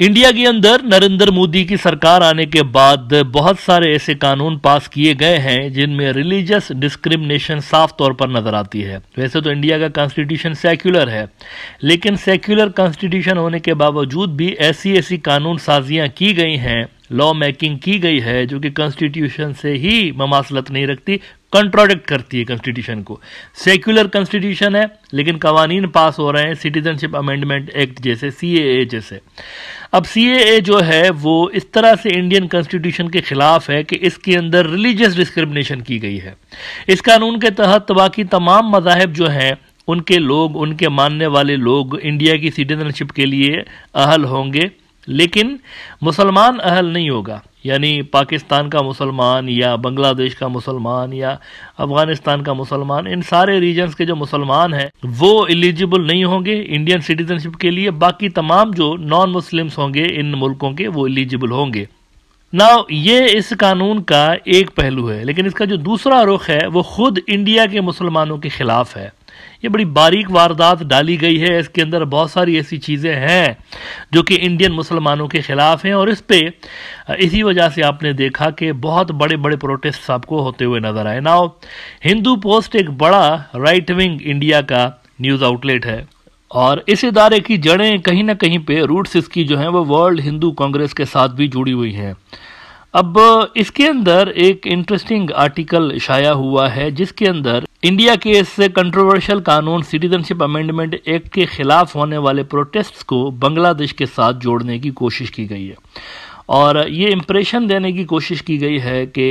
India के अंदर नरेंद्र मोदी की सरकार आने के बाद बहुत सारे ऐसे कानून पास किए गए हैं जिनमें रिलीजियस डिस्क्रिमिनेशन साफ तौर पर नजर आती है वैसे तो इंडिया का कॉन्स्टिट्यूशन सेक्युलर है लेकिन सेक्युलर कॉन्स्टिट्यूशन होने के बावजूद भी ऐसी ऐसी कानून साजियां की गई हैं लॉ मेकिंग की गई है जो कि कॉन्स्टिट्यूशन से ही ममासलत नहीं रखती कंट्रोडिक्ट करती है कॉन्स्टिट्यूशन को सेक्युलर कॉन्स्टिट्यूशन है लेकिन कवानीन पास हो रहे हैं सिटीजनशिप अमेंडमेंट एक्ट जैसे सी जैसे अब सी जो है वो इस तरह से इंडियन कॉन्स्टिट्यूशन के खिलाफ है कि इसके अंदर रिलीजियस डिस्क्रिमिनेशन की गई है इस कानून के तहत बाकी तमाम मजाहब जो हैं उनके लोग उनके मानने वाले लोग इंडिया की सिटीजनशिप के लिए अहल होंगे लेकिन मुसलमान अहल नहीं होगा यानी पाकिस्तान का मुसलमान या बांग्लादेश का मुसलमान या अफगानिस्तान का मुसलमान इन सारे रीजन्स के जो मुसलमान हैं वो एलिजिबल नहीं होंगे इंडियन सिटीजनशिप के लिए बाकी तमाम जो नॉन मुस्लिम्स होंगे इन मुल्कों के वो एलिजिबल होंगे ना ये इस कानून का एक पहलू है लेकिन इसका जो दूसरा रुख है वो खुद इंडिया के मुसलमानों के खिलाफ है ये बड़ी बारीक वारदात डाली गई है इसके अंदर बहुत सारी ऐसी चीज़ें हैं जो कि इंडियन मुसलमानों के ख़िलाफ़ हैं और इस पर इसी वजह से आपने देखा कि बहुत बड़े बड़े प्रोटेस्ट आपको होते हुए नज़र आए ना हिंदू पोस्ट एक बड़ा राइट विंग इंडिया का न्यूज़ आउटलेट है और इस इदारे की जड़ें कहीं ना कहीं पे रूट्स इसकी जो हैं वो वर्ल्ड हिंदू कांग्रेस के साथ भी जुड़ी हुई हैं अब इसके अंदर एक इंटरेस्टिंग आर्टिकल शाया हुआ है जिसके अंदर इंडिया के इस कंट्रोवर्शियल कानून सिटीजनशिप अमेंडमेंट एक्ट के खिलाफ होने वाले प्रोटेस्ट को बांग्लादेश के साथ जोड़ने की कोशिश की गई है और ये इम्प्रेशन देने की कोशिश की गई है कि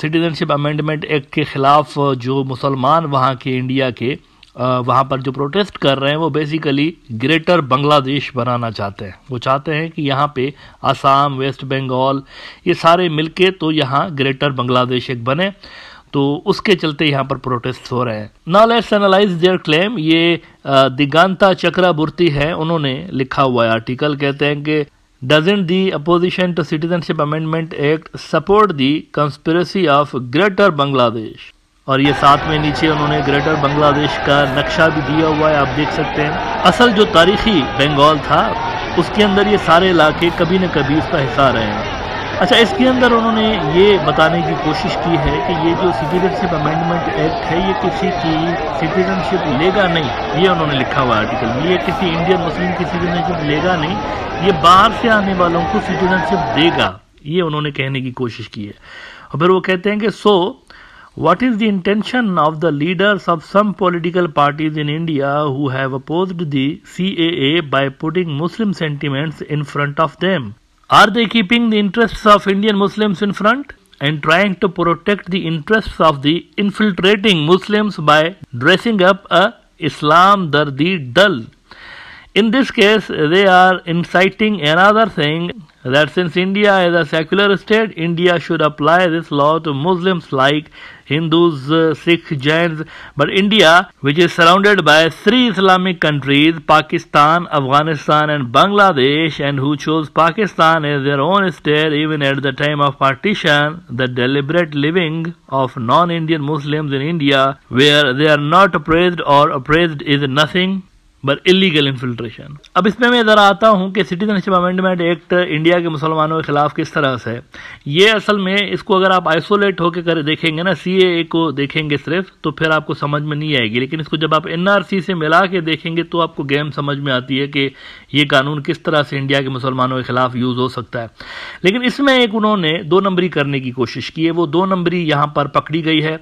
सिटीजनशिप अमेंडमेंट एक्ट के ख़िलाफ़ जो मुसलमान वहाँ के इंडिया के वहाँ पर जो प्रोटेस्ट कर रहे हैं वो बेसिकली ग्रेटर बांग्लादेश बनाना चाहते हैं वो चाहते हैं कि यहाँ पे असम वेस्ट बंगाल ये सारे मिलके तो यहाँ ग्रेटर बांग्लादेश एक बने तो उसके चलते यहाँ पर प्रोटेस्ट हो रहे हैं ना लेट्स एनालाइज देयर क्लेम ये दिगांता चक्राबूर्ति है उन्होंने लिखा हुआ है आर्टिकल कहते हैं कि doesn't the opposition to citizenship amendment act support the conspiracy of greater Bangladesh और ये साथ में नीचे उन्होंने ग्रेटर बांग्लादेश का नक्शा भी दिया हुआ है आप देख सकते हैं असल जो तारीखी बंगाल था उसके अंदर ये सारे इलाके कभी न कभी उसका हिस्सा रहे हैं अच्छा इसके अंदर उन्होंने ये बताने की कोशिश की है कि ये जो सिटीजनशिप अमेंडमेंट एक्ट है ये किसी की सिटीजनशिप लेगा नहीं ये उन्होंने लिखा हुआ आर्टिकल में ये किसी इंडियन मुस्लिम की सिटीजनशिप लेगा नहीं ये बाहर से आने वालों को सिटीजनशिप देगा ये उन्होंने कहने की कोशिश की है और फिर वो कहते हैं कि so What is the intention of the leaders of some political parties in India who have opposed the CAA by putting Muslim sentiments in front of them? Are they keeping the interests of Indian Muslims in front and trying to protect the interests of the infiltrating Muslims by dressing up a Islam Dardi Dal? In this case, they are inciting another thing that since India is a secular state, India should apply this law to Muslims like Hindus, uh, Sikhs, Jains. But India, which is surrounded by three Islamic countries Pakistan, Afghanistan, and Bangladesh, and who chose Pakistan as their own state even at the time of partition, the deliberate living of non Indian Muslims in India, where they are not oppressed or oppressed is nothing but illegal infiltration अब इसमें मैं इधर आता हूँ कि citizenship amendment act India के मुसलमानों के खिलाफ किस तरह से ये असल में इसको अगर आप आइसोलेट होकर कर देखेंगे ना सी ए को देखेंगे सिर्फ तो फिर आपको समझ में नहीं आएगी लेकिन इसको जब आप एन आर सी से मिला के देखेंगे तो आपको गेम समझ में आती है कि ये कानून किस तरह से इंडिया के मुसलमानों के खिलाफ यूज़ हो सकता है लेकिन इसमें एक उन्होंने दो नंबरी करने की कोशिश की है वो दो नंबरी यहाँ पर पकड़ी गई है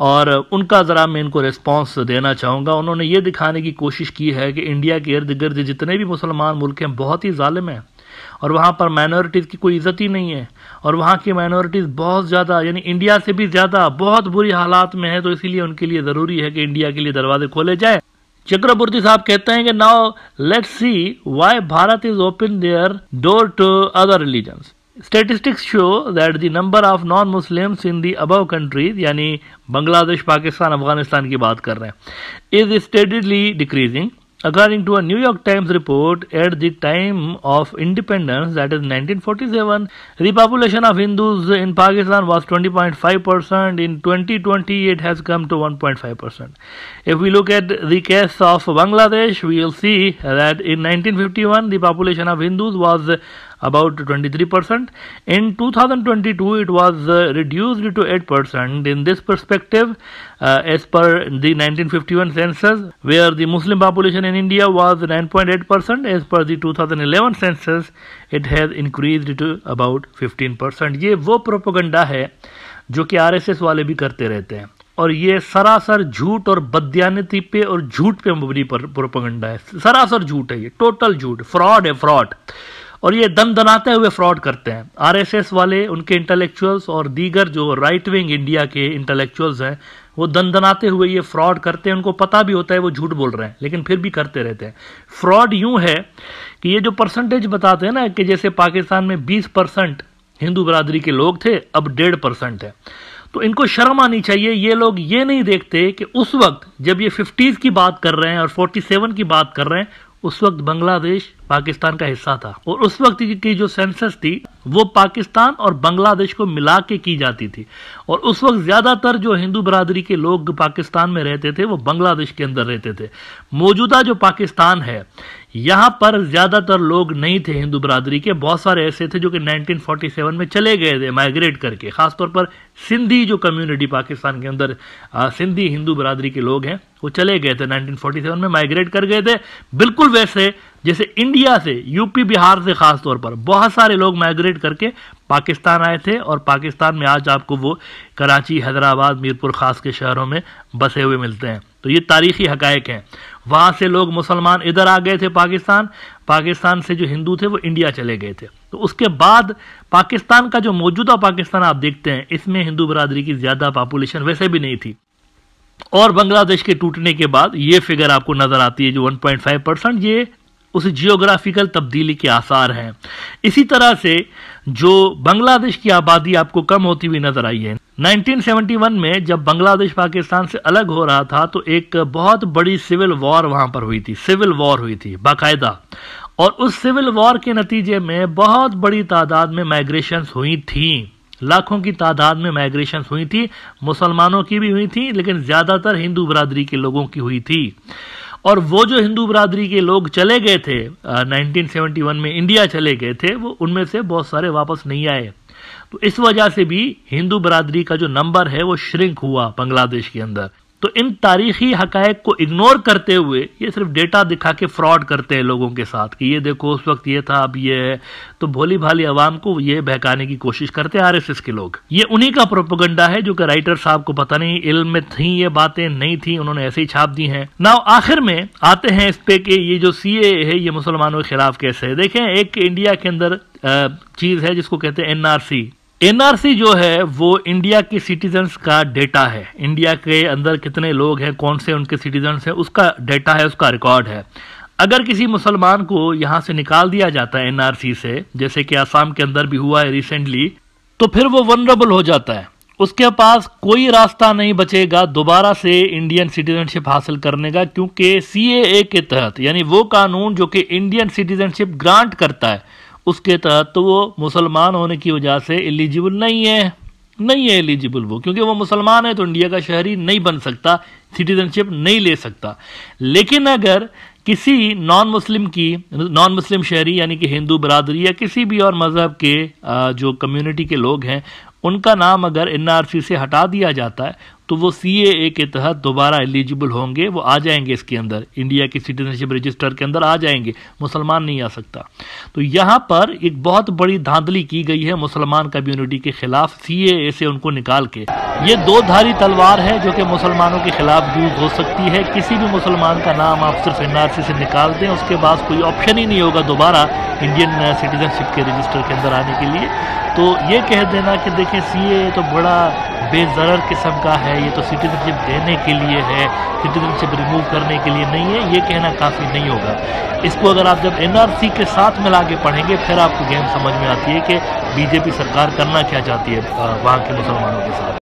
और उनका ज़रा मैं इनको रिस्पॉन्स देना चाहूँगा उन्होंने ये दिखाने की कोशिश की है कि इंडिया के इर्द गिर्द जितने भी मुसलमान मुल्क हैं बहुत ही ालिम हैं और वहाँ पर माइनॉरिटीज़ की कोई इज़्ज़त ही नहीं है और वहाँ की माइनॉरिटीज़ बहुत ज़्यादा यानी इंडिया से भी ज़्यादा बहुत बुरी हालात में है तो इसीलिए उनके लिए ज़रूरी है कि इंडिया के लिए दरवाजे खोले जाए चक्रवर्ती साहब कहते हैं कि now let's see why Bharat is open their door to other religions Statistics show that the number of non-Muslims in the above countries, यानी Bangladesh, Pakistan, Afghanistan, ki baat कर रहे हैं is According to a New York Times report, at the time of independence, that is 1947, the population of Hindus in Pakistan was 20.5%. In 2020, it has come to 1.5%. If we look at the case of Bangladesh, we will see that in 1951, the population of Hindus was about 23%. In 2022, it was uh, reduced to 8%. In this perspective, uh, as per the 1951 census, where the Muslim population in India was 9.8%, as per the 2011 census, it has increased to about 15%. ये वो propaganda है जो कि rss वाले भी करते रहते हैं और ये सरासर झूठ और बदयानती पे और झूठ पे मबनी पर प्रोपगंडा है सरासर झूठ है ये टोटल झूठ फ्रॉड है फ्रॉड और ये दम दनाते हुए फ्रॉड करते हैं आरएसएस वाले उनके इंटेलेक्चुअल्स और दीगर जो राइट विंग इंडिया के इंटेलेक्चुअल्स हैं वो दनाते हुए ये फ्रॉड करते हैं उनको पता भी होता है वो झूठ बोल रहे हैं लेकिन फिर भी करते रहते हैं फ्रॉड यूं है कि ये जो परसेंटेज बताते हैं ना कि जैसे पाकिस्तान में बीस परसेंट हिंदू बरादरी के लोग थे अब डेढ़ परसेंट है तो इनको शर्म आनी चाहिए ये लोग ये नहीं देखते कि उस वक्त जब ये फिफ्टीज़ की बात कर रहे हैं और फोर्टी सेवन की बात कर रहे हैं उस वक्त बांग्लादेश पाकिस्तान का हिस्सा था और उस वक्त की जो सेंसस थी वो पाकिस्तान और बांग्लादेश को मिला के की जाती थी और उस वक्त ज़्यादातर जो हिंदू बरादरी के लोग पाकिस्तान में रहते थे वो बांग्लादेश के अंदर रहते थे मौजूदा जो पाकिस्तान है यहाँ पर ज़्यादातर लोग नहीं थे हिंदू बरादरी के बहुत सारे ऐसे थे जो कि 1947 में चले गए थे माइग्रेट करके ख़ासतौर पर सिंधी जो कम्युनिटी पाकिस्तान के अंदर सिंधी हिंदू बरादरी के लोग हैं वो चले गए थे 1947 में माइग्रेट कर गए थे बिल्कुल वैसे जैसे इंडिया से यूपी बिहार से खास तौर पर बहुत सारे लोग माइग्रेट करके पाकिस्तान आए थे और पाकिस्तान में आज आपको वो कराची हैदराबाद मीरपुर खास के शहरों में बसे हुए मिलते हैं तो ये तारीखी हकायक हैं वहाँ से लोग मुसलमान इधर आ गए थे पाकिस्तान पाकिस्तान से जो हिंदू थे वो इंडिया चले गए थे तो उसके बाद पाकिस्तान का जो मौजूदा पाकिस्तान आप देखते हैं इसमें हिंदू बरदरी की ज़्यादा पॉपुलेशन वैसे भी नहीं थी और बांग्लादेश के टूटने के बाद ये फिगर आपको नज़र आती है जो 1.5 परसेंट ये उस जियोग्राफिकल तब्दीली के आसार हैं इसी तरह से जो बांग्लादेश की आबादी आपको कम होती हुई नजर आई है 1971 में जब बांग्लादेश पाकिस्तान से अलग हो रहा था तो एक बहुत बड़ी सिविल वॉर वहां पर हुई थी सिविल वॉर हुई थी बाकायदा और उस सिविल वॉर के नतीजे में बहुत बड़ी तादाद में माइग्रेशन हुई थी लाखों की तादाद में माइग्रेशन हुई थी मुसलमानों की भी हुई थी लेकिन ज्यादातर हिंदू बरादरी के लोगों की हुई थी और वो जो हिंदू बरादरी के लोग चले गए थे नाइनटीन सेवेंटी वन में इंडिया चले गए थे वो उनमें से बहुत सारे वापस नहीं आए तो इस वजह से भी हिंदू बरादरी का जो नंबर है वो श्रिंक हुआ बांग्लादेश के अंदर तो इन तारीखी हक को इग्नोर करते हुए ये सिर्फ डेटा दिखा के फ्रॉड करते हैं लोगों के साथ कि ये देखो उस वक्त ये था अब ये है तो भोली भाली आवाम को ये बहकाने की कोशिश करते हैं आरएसएस के लोग ये उन्हीं का प्रोपोगंडा है जो कि राइटर साहब को पता नहीं इल्म में थी ये बातें नहीं थी उन्होंने ऐसे ही छाप दी है ना आखिर में आते हैं इस पे कि ये जो सी है ये मुसलमानों के खिलाफ कैसे है देखें एक इंडिया के अंदर चीज है जिसको कहते हैं एनआरसी एनआरसी जो है वो इंडिया के सिटीजन्स का डेटा है इंडिया के अंदर कितने लोग हैं कौन से उनके सिटीजन्स हैं उसका डेटा है उसका रिकॉर्ड है अगर किसी मुसलमान को यहाँ से निकाल दिया जाता है एनआरसी से जैसे कि आसाम के अंदर भी हुआ है रिसेंटली तो फिर वो वनरेबल हो जाता है उसके पास कोई रास्ता नहीं बचेगा दोबारा से इंडियन सिटीजनशिप हासिल करने का क्योंकि सी के तहत यानी वो कानून जो कि इंडियन सिटीजनशिप ग्रांट करता है उसके तहत तो वो मुसलमान होने की वजह से एलिजिबल नहीं है नहीं है एलिजिबल वो क्योंकि वो मुसलमान है तो इंडिया का शहरी नहीं बन सकता सिटीजनशिप नहीं ले सकता लेकिन अगर किसी नॉन मुस्लिम की नॉन मुस्लिम शहरी यानी कि हिंदू बरदरी या किसी भी और मज़हब के जो कम्युनिटी के लोग हैं उनका नाम अगर एनआरसी से हटा दिया जाता है तो वो सी के तहत दोबारा एलिजिबल होंगे वो आ जाएंगे इसके अंदर इंडिया के सिटीजनशिप रजिस्टर के अंदर आ जाएंगे मुसलमान नहीं आ सकता तो यहाँ पर एक बहुत बड़ी धांधली की गई है मुसलमान कम्युनिटी के खिलाफ सी से उनको निकाल के ये दो धारी तलवार है जो कि मुसलमानों के खिलाफ यूज़ हो सकती है किसी भी मुसलमान का नाम आप सिर्फ एन से निकाल दें उसके बाद कोई ऑप्शन ही नहीं होगा दोबारा इंडियन सिटीजनशिप के रजिस्टर के अंदर आने के लिए तो ये कह देना कि देखें सी तो बड़ा बेजर किस्म का है ये तो सिटीजनशिप देने के लिए है सिटीजनशिप रिमूव करने के लिए नहीं है ये कहना काफ़ी नहीं होगा इसको अगर आप जब एनआरसी के साथ मिला के पढ़ेंगे फिर आपको गेम समझ में आती है कि बीजेपी सरकार करना क्या चाहती है वहाँ के मुसलमानों के साथ